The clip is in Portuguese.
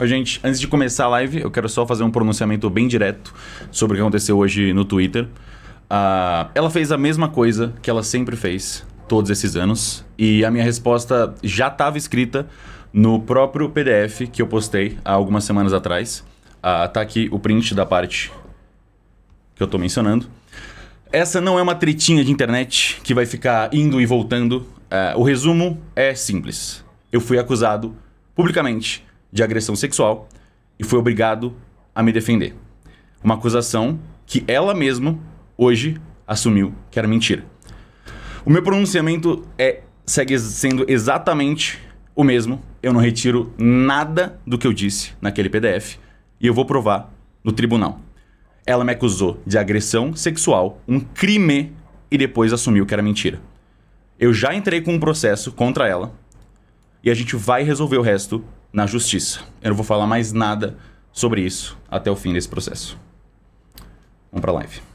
A gente, antes de começar a live, eu quero só fazer um pronunciamento bem direto sobre o que aconteceu hoje no Twitter. Uh, ela fez a mesma coisa que ela sempre fez todos esses anos. E a minha resposta já estava escrita no próprio PDF que eu postei há algumas semanas atrás. Uh, tá aqui o print da parte que eu tô mencionando. Essa não é uma tretinha de internet que vai ficar indo e voltando. Uh, o resumo é simples. Eu fui acusado publicamente de agressão sexual e foi obrigado a me defender. Uma acusação que ela mesma, hoje, assumiu que era mentira. O meu pronunciamento é, segue sendo exatamente o mesmo. Eu não retiro nada do que eu disse naquele PDF e eu vou provar no tribunal. Ela me acusou de agressão sexual, um crime, e depois assumiu que era mentira. Eu já entrei com um processo contra ela e a gente vai resolver o resto na justiça. Eu não vou falar mais nada sobre isso até o fim desse processo. Vamos para live.